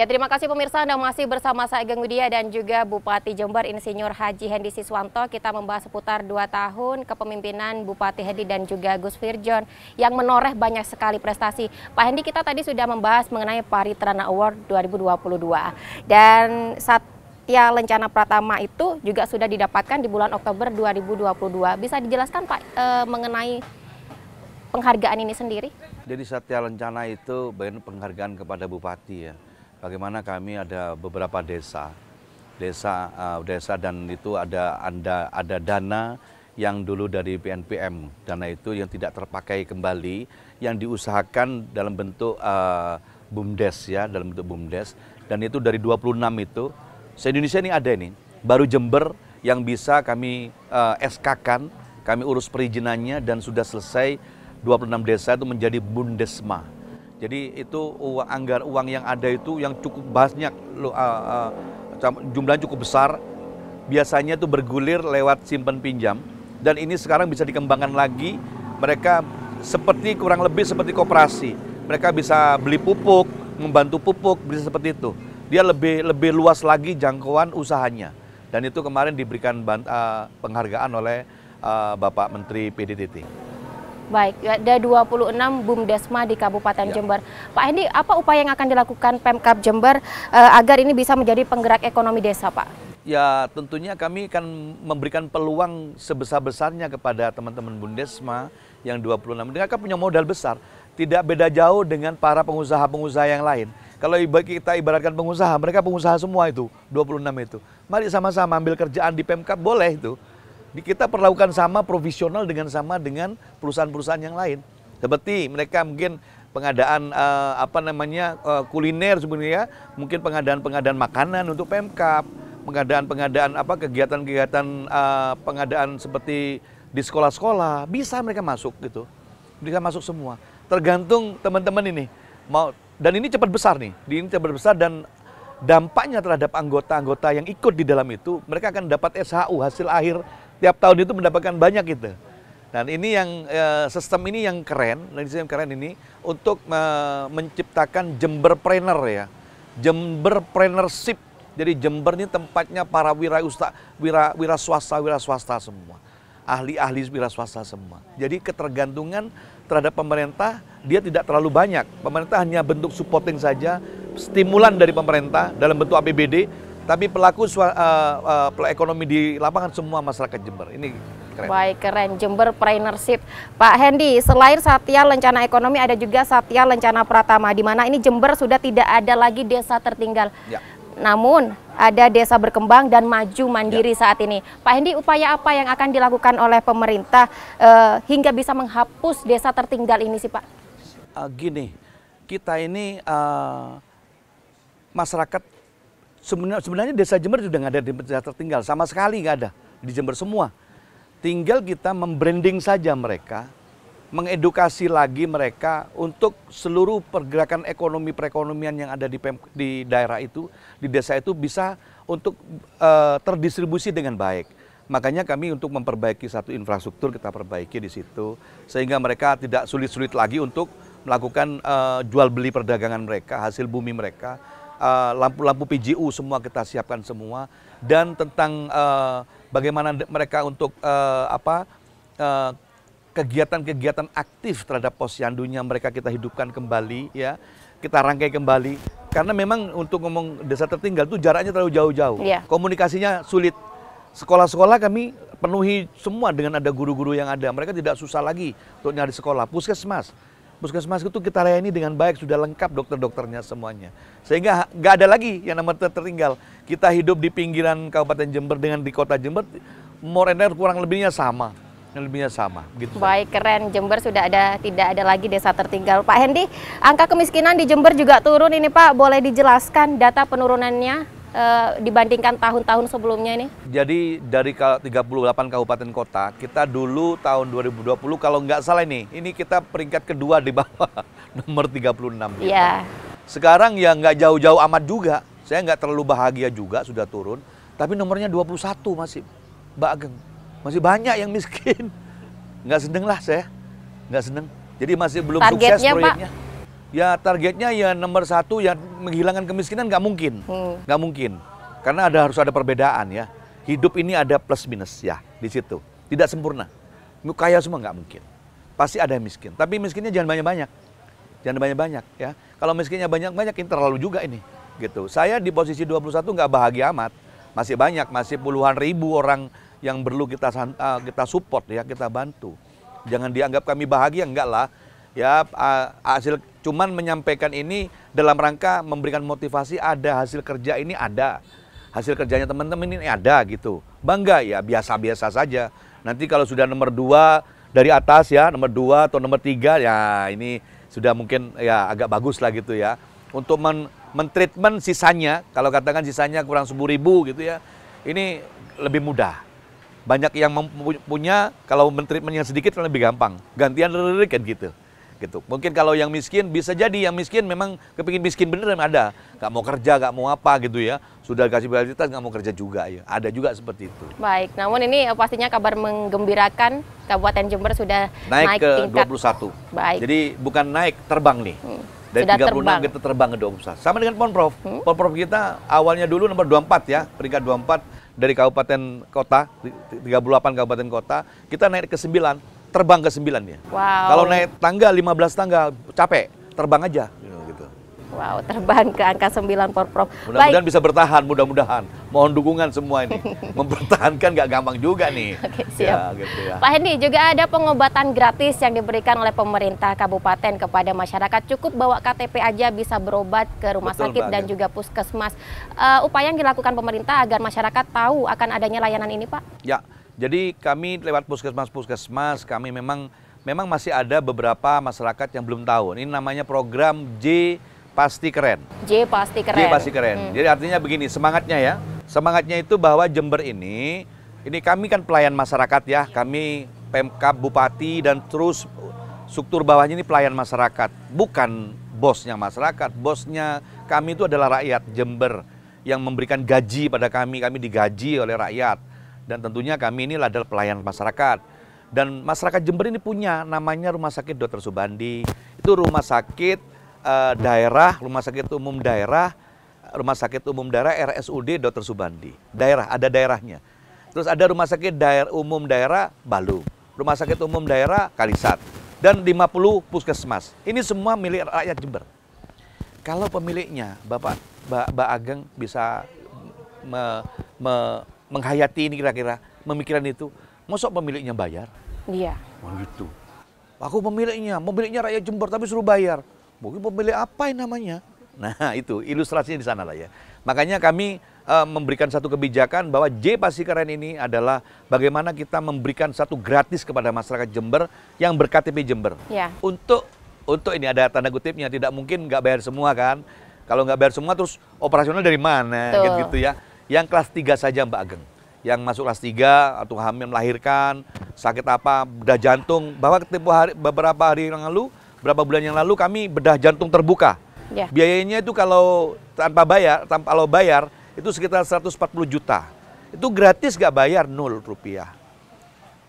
Ya terima kasih pemirsa Anda masih bersama saya Geng Widya dan juga Bupati Jember Insinyur Haji Hendi Siswanto. Kita membahas seputar dua tahun kepemimpinan Bupati Hendi dan juga Gus Firjon yang menoreh banyak sekali prestasi. Pak Hendi kita tadi sudah membahas mengenai Paritrana Award 2022 dan saat Satya Lencana Pratama itu juga sudah didapatkan di bulan Oktober 2022. Bisa dijelaskan Pak e, mengenai penghargaan ini sendiri? Jadi Satya Lencana itu bagian penghargaan kepada Bupati ya bagaimana kami ada beberapa desa, desa uh, desa dan itu ada ada ada dana yang dulu dari PNPM dana itu yang tidak terpakai kembali yang diusahakan dalam bentuk uh, bumdes ya dalam bentuk bumdes dan itu dari 26 itu se Indonesia ini ada ini baru Jember yang bisa kami uh, SK-kan kami urus perizinannya dan sudah selesai 26 desa itu menjadi bumdesma. Jadi itu uang, anggar uang yang ada itu yang cukup banyak, uh, uh, jumlahnya cukup besar, biasanya itu bergulir lewat simpan pinjam. Dan ini sekarang bisa dikembangkan lagi, mereka seperti kurang lebih seperti koperasi. Mereka bisa beli pupuk, membantu pupuk, bisa seperti itu. Dia lebih lebih luas lagi jangkauan usahanya. Dan itu kemarin diberikan ah, penghargaan oleh Bapak Menteri PDTT. Baik, ya, ada 26 BUMDesma di Kabupaten ya. Jember. Pak Hendi, apa upaya yang akan dilakukan Pemkap Jember uh, agar ini bisa menjadi penggerak ekonomi desa, Pak? Ya, tentunya kami akan memberikan peluang sebesar-besarnya kepada teman-teman BUMDesma yang 26. Mereka kan punya modal besar, tidak beda jauh dengan para pengusaha-pengusaha yang lain. Kalau kita ibaratkan pengusaha, mereka pengusaha semua itu, 26 itu. Mari sama-sama ambil kerjaan di Pemkap, boleh itu kita perlakukan sama profesional dengan sama dengan perusahaan-perusahaan yang lain. Seperti mereka mungkin pengadaan uh, apa namanya uh, kuliner sebenarnya, ya. mungkin pengadaan-pengadaan makanan untuk Pemkap, pengadaan-pengadaan apa kegiatan-kegiatan uh, pengadaan seperti di sekolah-sekolah, bisa mereka masuk gitu. Bisa masuk semua. Tergantung teman-teman ini mau dan ini cepat besar nih. Ini cepat besar dan dampaknya terhadap anggota-anggota yang ikut di dalam itu, mereka akan dapat SHU hasil akhir tiap tahun itu mendapatkan banyak gitu. Dan ini yang eh, sistem ini yang keren, dan sistem keren ini untuk eh, menciptakan jemberpreneur ya. Jemberpreneurship. Jadi Jember ini tempatnya para wira usta, wira wira swasta, wira swasta semua. Ahli-ahli wira swasta semua. Jadi ketergantungan terhadap pemerintah dia tidak terlalu banyak. Pemerintah hanya bentuk supporting saja, stimulan dari pemerintah dalam bentuk APBD tapi pelaku uh, eh, uh, eh, ekonomi di lapangan semua masyarakat Jember. Ini keren. Baik, keren. Jember Trainership. Pak Hendy, selain Satya Lencana Ekonomi ada juga Satya Lencana Pratama di mana ini Jember sudah tidak ada lagi desa tertinggal. Ya. Namun ada desa berkembang dan maju mandiri ya. saat ini. Pak Hendy, upaya apa yang akan dilakukan oleh pemerintah uh, hingga bisa menghapus desa tertinggal ini sih, Pak? Uh, gini, kita ini uh, masyarakat sebenarnya, sebenarnya desa Jember sudah nggak ada desa tertinggal sama sekali nggak ada di Jember semua. Tinggal kita membranding saja mereka, mengedukasi lagi mereka untuk seluruh pergerakan ekonomi perekonomian yang ada di di daerah itu, di desa itu bisa untuk uh, terdistribusi dengan baik. Makanya kami untuk memperbaiki satu infrastruktur kita perbaiki di situ sehingga mereka tidak sulit-sulit lagi untuk melakukan uh, eh, jual beli perdagangan mereka, hasil bumi mereka lampu-lampu eh, uh, PJU semua kita siapkan semua dan tentang uh, bagaimana mereka untuk uh, apa kegiatan kegiatan-kegiatan aktif terhadap posyandunya mereka kita hidupkan kembali ya kita rangkai kembali karena memang untuk ngomong desa tertinggal itu jaraknya terlalu jauh-jauh yeah. komunikasinya sulit sekolah-sekolah kami penuhi semua dengan ada guru-guru yang ada mereka tidak susah lagi untuk nyari sekolah puskesmas puskesmas itu kita layani dengan baik, sudah lengkap dokter-dokternya semuanya. Sehingga nggak ada lagi yang nomor tertinggal. Kita hidup di pinggiran Kabupaten Jember dengan di kota Jember, more and kurang lebihnya sama. Yang lebihnya sama. Gitu. Baik, keren. Jember sudah ada, tidak ada lagi desa tertinggal. Pak Hendi, angka kemiskinan di Jember juga turun ini Pak. Boleh dijelaskan data penurunannya? e, dibandingkan tahun-tahun sebelumnya ini? Jadi dari 38 kabupaten kota, kita dulu tahun 2020 kalau nggak salah ini, ini kita peringkat kedua di bawah nomor 36. Iya. Yeah. Sekarang ya nggak jauh-jauh amat juga, saya nggak terlalu bahagia juga sudah turun, tapi nomornya 21 masih, Mbak Ageng. Masih banyak yang miskin. Nggak seneng lah saya, nggak seneng. Jadi masih belum Targetnya, sukses proyeknya. Pak, ya targetnya ya nomor satu ya menghilangkan kemiskinan nggak mungkin hmm. nggak hmm. mungkin karena ada harus ada perbedaan ya hidup ini ada plus minus ya di situ tidak sempurna kaya semua nggak mungkin pasti ada yang miskin tapi miskinnya jangan banyak banyak jangan banyak banyak ya kalau miskinnya banyak banyak ini terlalu juga ini gitu saya di posisi 21 nggak bahagia amat masih banyak masih puluhan ribu orang yang perlu kita eh, kita support ya kita bantu jangan dianggap kami bahagia enggak lah ya hasil cuman menyampaikan ini dalam rangka memberikan motivasi ada hasil kerja ini ada hasil kerjanya teman-teman ini ada gitu bangga ya biasa-biasa saja nanti kalau sudah nomor dua dari atas ya nomor dua atau nomor tiga ya ini sudah mungkin ya agak bagus lah gitu ya untuk men mentreatment sisanya kalau katakan sisanya kurang sepuluh ribu gitu ya ini lebih mudah banyak yang punya kalau mentreatment yang sedikit kan lebih gampang gantian lirik kan gitu gitu. Mungkin kalau yang miskin bisa jadi yang miskin memang kepingin miskin bener ada, nggak mau kerja, nggak mau apa gitu ya. Sudah kasih prioritas nggak mau kerja juga ya. Ada juga seperti itu. Baik, namun ini eh, pastinya kabar menggembirakan Kabupaten Jember sudah naik, naik ke tingkat. 21. Baik. Jadi bukan naik terbang nih. Hmm. Dari sudah 36 terbang. kita terbang ke 21. Sama dengan pon prof Hmm? prof kita awalnya dulu nomor 24 ya, peringkat 24 dari kabupaten kota, 38 kabupaten kota, kita naik ke 9 terbang ke sembilan ya. Wow. Kalau naik tangga 15 tangga capek, terbang aja ya, gitu. Wow, terbang ke angka 9 Porprov. Mudah-mudahan bisa bertahan, mudah-mudahan. Mohon dukungan semua ini. Mempertahankan gak gampang juga nih. Oke, siap. Ya, gitu ya. Pak Hendi juga ada pengobatan gratis yang diberikan oleh pemerintah kabupaten kepada masyarakat. Cukup bawa KTP aja bisa berobat ke rumah Betul, sakit dan juga puskesmas. Uh, upaya yang dilakukan pemerintah agar masyarakat tahu akan adanya layanan ini, Pak? Ya, jadi kami lewat puskesmas-puskesmas kami memang memang masih ada beberapa masyarakat yang belum tahu. Ini namanya program J Pasti Keren. J Pasti Keren. J Pasti Keren. Hmm. Jadi artinya begini semangatnya ya. Semangatnya itu bahwa Jember ini ini kami kan pelayan masyarakat ya. Kami Pemkab Bupati dan terus struktur bawahnya ini pelayan masyarakat. Bukan bosnya masyarakat, bosnya kami itu adalah rakyat Jember yang memberikan gaji pada kami, kami digaji oleh rakyat dan tentunya kami ini adalah pelayan masyarakat. Dan masyarakat Jember ini punya namanya Rumah Sakit Dr. Subandi. Itu rumah sakit uh, daerah, rumah sakit umum daerah, rumah sakit umum daerah RSUD Dr. Subandi. Daerah, ada daerahnya. Terus ada rumah sakit daerah umum daerah Balu, rumah sakit umum daerah Kalisat, dan 50 puskesmas. Ini semua milik rakyat Jember. Kalau pemiliknya, Bapak Mbak Ageng bisa me, me, menghayati ini kira-kira, memikirkan itu. Mosok pemiliknya bayar? Iya. Oh gitu. Aku pemiliknya, pemiliknya rakyat Jember tapi suruh bayar. Mungkin pemilik apa yang namanya? Nah itu ilustrasinya di sana lah ya. Makanya kami uh, memberikan satu kebijakan bahwa J Pasti Keren ini adalah bagaimana kita memberikan satu gratis kepada masyarakat Jember yang berKTP Jember. Ya. Untuk untuk ini ada tanda kutipnya tidak mungkin nggak bayar semua kan. Kalau nggak bayar semua terus operasional dari mana gitu, gitu ya. Yang kelas 3 saja Mbak Ageng. Yang masuk kelas 3 atau hamil melahirkan, sakit apa, bedah jantung. Bahwa tempo hari, beberapa hari yang lalu, beberapa bulan yang lalu kami bedah jantung terbuka. Ya. Biayanya itu kalau tanpa bayar, tanpa kalau bayar itu sekitar 140 juta. Itu gratis gak bayar nol rupiah.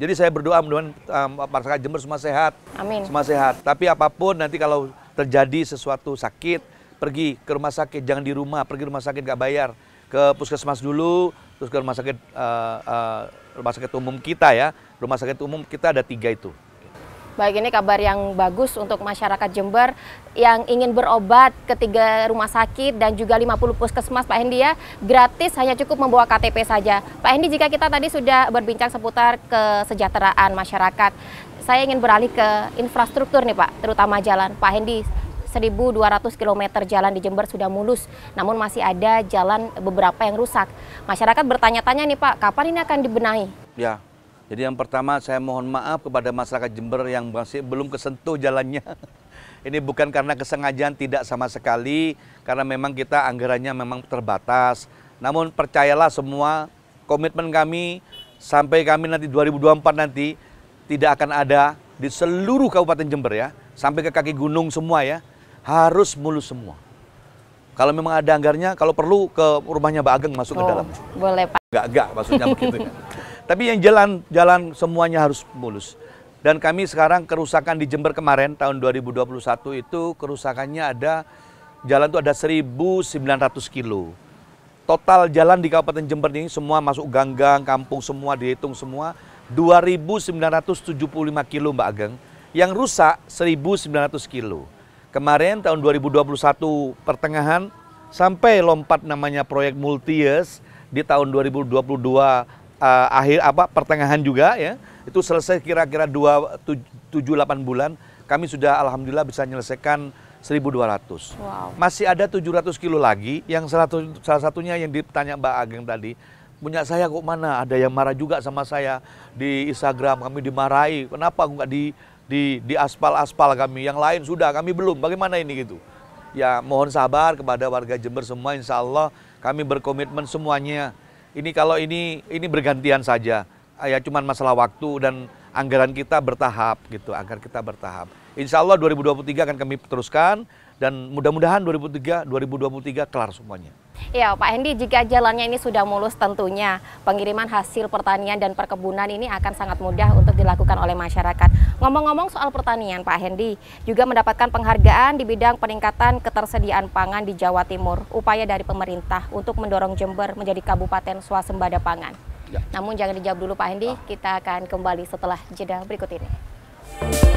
Jadi saya berdoa mudah-mudahan um, masyarakat Jember semua sehat. Amin. Semua sehat. Tapi apapun nanti kalau terjadi sesuatu sakit, pergi ke rumah sakit, jangan di rumah, pergi rumah sakit gak bayar ke puskesmas dulu, terus ke rumah sakit uh, uh, rumah sakit umum kita ya. Rumah sakit umum kita ada tiga itu. Baik, ini kabar yang bagus untuk masyarakat Jember yang ingin berobat ke tiga rumah sakit dan juga 50 puskesmas Pak Hendi ya, gratis hanya cukup membawa KTP saja. Pak Hendi, jika kita tadi sudah berbincang seputar kesejahteraan masyarakat, saya ingin beralih ke infrastruktur nih Pak, terutama jalan. Pak Hendi, 1.200 km jalan di Jember sudah mulus, namun masih ada jalan beberapa yang rusak. Masyarakat bertanya-tanya nih Pak, kapan ini akan dibenahi? Ya, jadi yang pertama saya mohon maaf kepada masyarakat Jember yang masih belum kesentuh jalannya. Ini bukan karena kesengajaan tidak sama sekali, karena memang kita anggarannya memang terbatas. Namun percayalah semua komitmen kami sampai kami nanti 2024 nanti tidak akan ada di seluruh Kabupaten Jember ya, sampai ke kaki gunung semua ya harus mulus semua. Kalau memang ada anggarnya, kalau perlu ke rumahnya Mbak Ageng masuk oh, ke dalam. Boleh Pak. Enggak, enggak maksudnya begitu. Tapi yang jalan-jalan semuanya harus mulus. Dan kami sekarang kerusakan di Jember kemarin tahun 2021 itu kerusakannya ada jalan itu ada 1.900 kilo. Total jalan di Kabupaten Jember ini semua masuk ganggang, kampung semua dihitung semua 2.975 kilo Mbak Ageng. Yang rusak 1.900 kilo. Kemarin tahun 2021 pertengahan sampai lompat namanya proyek multi Multies di tahun 2022 uh, eh, akhir apa pertengahan juga ya. Itu selesai kira-kira 2 7 8 bulan kami sudah alhamdulillah bisa menyelesaikan 1200. Wow. Masih ada 700 kilo lagi yang salah, satu, salah satunya yang ditanya Mbak Ageng tadi punya saya kok mana ada yang marah juga sama saya di Instagram kami dimarahi kenapa nggak di di di aspal-aspal kami. Yang lain sudah, kami belum. Bagaimana ini gitu? Ya mohon sabar kepada warga Jember semua. Insya Allah kami berkomitmen semuanya. Ini kalau ini ini bergantian saja. Ya cuman masalah waktu dan anggaran kita bertahap gitu agar kita bertahap. Insya Allah 2023 akan kami teruskan dan mudah-mudahan 2023 2023 kelar semuanya. Ya, Pak Hendi, jika jalannya ini sudah mulus tentunya pengiriman hasil pertanian dan perkebunan ini akan sangat mudah untuk dilakukan oleh masyarakat. Ngomong-ngomong soal pertanian, Pak Hendi juga mendapatkan penghargaan di bidang peningkatan ketersediaan pangan di Jawa Timur. Upaya dari pemerintah untuk mendorong Jember menjadi kabupaten swasembada pangan. Ya. Namun jangan dijawab dulu Pak Hendi, ah. kita akan kembali setelah jeda berikut ini.